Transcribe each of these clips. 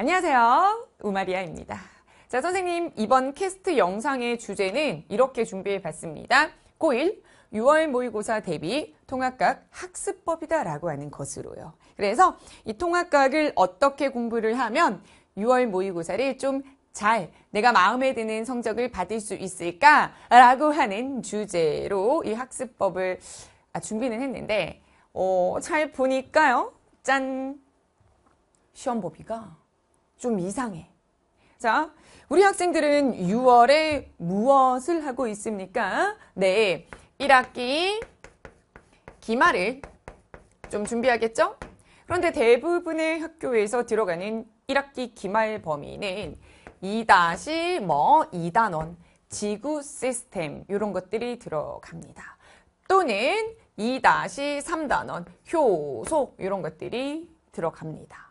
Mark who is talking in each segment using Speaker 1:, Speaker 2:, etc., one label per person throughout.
Speaker 1: 안녕하세요. 우마리아입니다. 자, 선생님, 이번 캐스트 영상의 주제는 이렇게 준비해 봤습니다. 고1, 6월 모의고사 대비 통합각 학습법이다 라고 하는 것으로요. 그래서 이 통합각을 어떻게 공부를 하면 6월 모의고사를 좀 잘, 내가 마음에 드는 성적을 받을 수 있을까라고 하는 주제로 이 학습법을 아, 준비는 했는데, 어, 잘 보니까요. 짠! 시험 범위가 좀 이상해. 자, 우리 학생들은 6월에 무엇을 하고 있습니까? 네, 1학기 기말을 좀 준비하겠죠? 그런데 대부분의 학교에서 들어가는 1학기 기말 범위는 2- 뭐 2단원, 지구 시스템 이런 것들이 들어갑니다. 또는 2-3단원, 효소 이런 것들이 들어갑니다.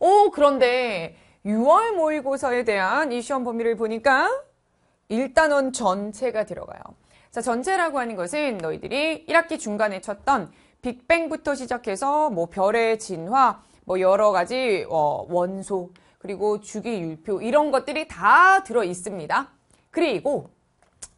Speaker 1: 오, 그런데 6월 모의고사에 대한 이 시험 범위를 보니까 1단원 전체가 들어가요. 자, 전체라고 하는 것은 너희들이 1학기 중간에 쳤던 빅뱅부터 시작해서 뭐 별의 진화, 뭐 여러 가지 어, 원소, 그리고 주기 율표 이런 것들이 다 들어 있습니다. 그리고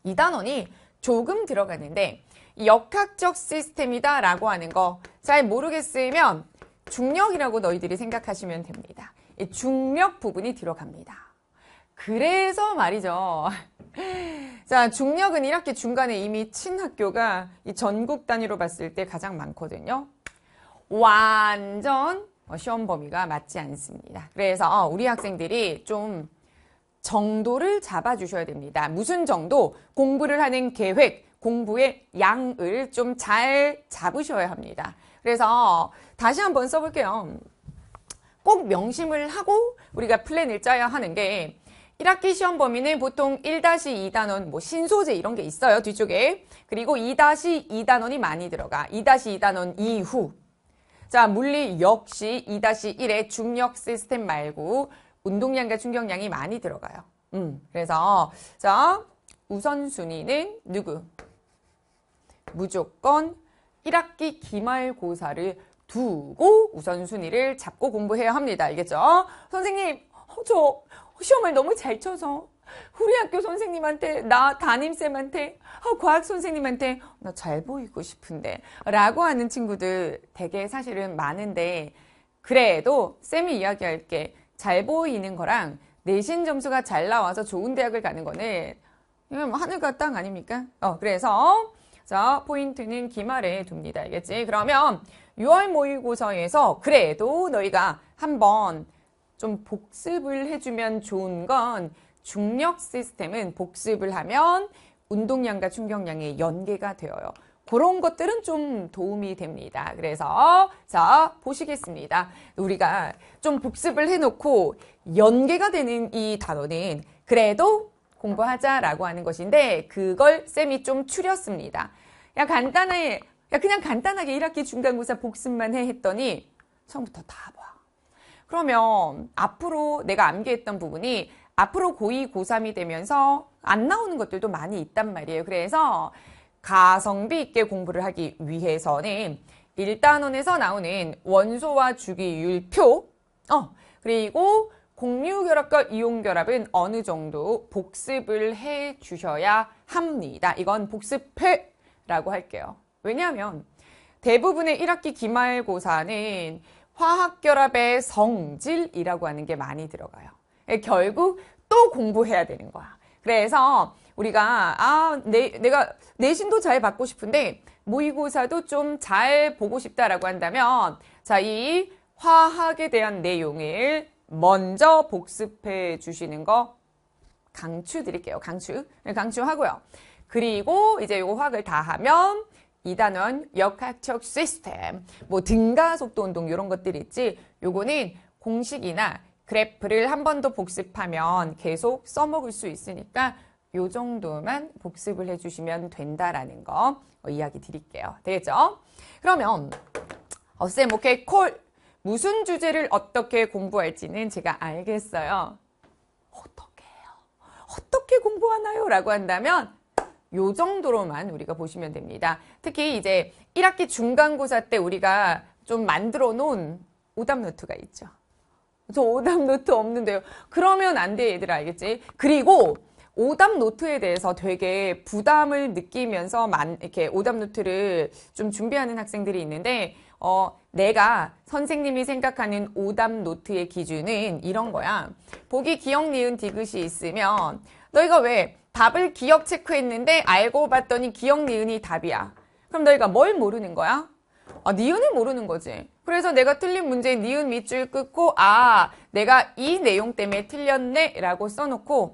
Speaker 1: 2 단원이 조금 들어가는데 역학적 시스템이다라고 하는 거 잘 모르겠으면 중력이라고 너희들이 생각하시면 됩니다. 중력 부분이 들어갑니다. 그래서 말이죠. 자, 중력은 이렇게 중간에 이미 친 학교가 이 전국 단위로 봤을 때 가장 많거든요. 완전 뭐 시험 범위가 맞지 않습니다. 그래서 어, 우리 학생들이 좀 정도를 잡아주셔야 됩니다. 무슨 정도? 공부를 하는 계획, 공부의 양을 좀 잘 잡으셔야 합니다. 그래서 어, 다시 한번 써볼게요. 꼭 명심을 하고 우리가 플랜을 짜야 하는 게 1학기 시험 범위는 보통 1-2단원, 뭐 신소재 이런 게 있어요, 뒤쪽에. 그리고 2-2단원이 많이 들어가. 2-2단원 이후. 자, 물리 역시 2-1의 중력 시스템 말고 운동량과 충격량이 많이 들어가요. 음, 그래서, 자, 우선순위는 누구? 무조건 1학기 기말고사를 두고 우선순위를 잡고 공부해야 합니다. 알겠죠? 선생님, 어, 저 시험을 너무 잘 쳐서 우리 학교 선생님한테, 나 담임쌤한테, 어, 과학 선생님한테 나 잘 보이고 싶은데 라고 하는 친구들 되게 사실은 많은데 그래도 쌤이 이야기할게 잘 보이는 거랑 내신 점수가 잘 나와서 좋은 대학을 가는 거는 뭐 하늘과 땅 아닙니까? 어, 그래서 자 포인트는 기말에 둡니다. 알겠지? 그러면 6월 모의고사에서 그래도 너희가 한번 좀 복습을 해주면 좋은 건 중력 시스템은 복습을 하면 운동량과 충격량의 연계가 되어요. 그런 것들은 좀 도움이 됩니다. 그래서 자 보시겠습니다. 우리가 좀 복습을 해놓고 연계가 되는 이 단어는 그래도 공부하자라고 하는 것인데 그걸 쌤이 좀 추렸습니다. 그냥 간단히 야, 그냥 간단하게 1학기 중간고사 복습만 해 했더니 처음부터 다 봐. 그러면 앞으로 내가 암기했던 부분이 앞으로 고2, 고3이 되면서 안 나오는 것들도 많이 있단 말이에요. 그래서 가성비 있게 공부를 하기 위해서는 1단원에서 나오는 원소와 주기율표, 어, 그리고 공유결합과 이용결합은 어느 정도 복습을 해 주셔야 합니다. 이건 복습회라고 할게요. 왜냐하면 대부분의 1학기 기말고사는 화학결합의 성질이라고 하는 게 많이 들어가요. 예, 결국 또 공부해야 되는 거야. 그래서 우리가 아 내, 내가 내신도 잘 받고 싶은데 모의고사도 좀 잘 보고 싶다라고 한다면 자이 화학에 대한 내용을 먼저 복습해 주시는 거 강추 드릴게요. 네, 강추 강추하고요. 그리고 이제 요거 화학을 다 하면 2단원 역학적 시스템, 뭐 등가 속도 운동 이런 것들이 있지 요거는 공식이나 그래프를 한 번 더 복습하면 계속 써먹을 수 있으니까 요 정도만 복습을 해주시면 된다라는 거 어, 이야기 드릴게요. 되겠죠? 그러면 어, 쌤, 오케이, 콜! 무슨 주제를 어떻게 공부할지는 제가 알겠어요. 어떻게 해요? 어떻게 공부하나요? 라고 한다면 요 정도로만 우리가 보시면 됩니다. 특히 이제 1학기 중간고사 때 우리가 좀 만들어 놓은 오답 노트가 있죠. 저 오답 노트 없는데요. 그러면 안 돼, 얘들아. 알겠지? 그리고 오답 노트에 대해서 되게 부담을 느끼면서 만, 이렇게 오답 노트를 좀 준비하는 학생들이 있는데, 어, 내가 선생님이 생각하는 오답 노트의 기준은 이런 거야. 보기 기억 니은 디귿이 있으면, 너희가 왜 답을 기억 체크했는데 알고 봤더니 기억 니은이 답이야. 그럼 너희가 뭘 모르는 거야? 아, 니은을 모르는 거지. 그래서 내가 틀린 문제 에 니은 밑줄 끊고아 내가 이 내용 때문에 틀렸네 라고 써놓고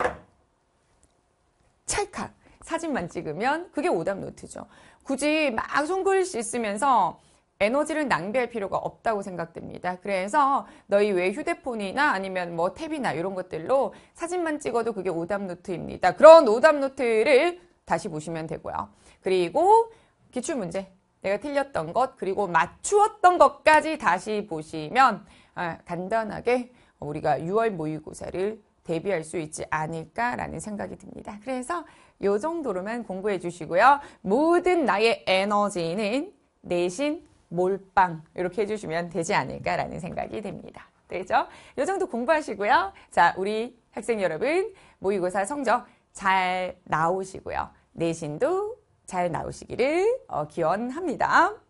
Speaker 1: 찰칵 사진만 찍으면 그게 오답 노트죠. 굳이 막 손글씨 쓰면서 에너지를 낭비할 필요가 없다고 생각됩니다. 그래서 너희 왜 휴대폰이나 아니면 뭐 탭이나 이런 것들로 사진만 찍어도 그게 오답 노트입니다. 그런 오답 노트를 다시 보시면 되고요. 그리고 기출 문제 내가 틀렸던 것 그리고 맞추었던 것까지 다시 보시면 아, 간단하게 우리가 6월 모의고사를 대비할 수 있지 않을까라는 생각이 듭니다. 그래서 이 정도로만 공부해 주시고요. 모든 나의 에너지는 내신 몰빵 이렇게 해주시면 되지 않을까라는 생각이 됩니다. 되죠? 이 정도 공부하시고요. 자, 우리 학생 여러분 모의고사 성적 잘 나오시고요. 내신도 잘 나오시기를 어, 기원합니다.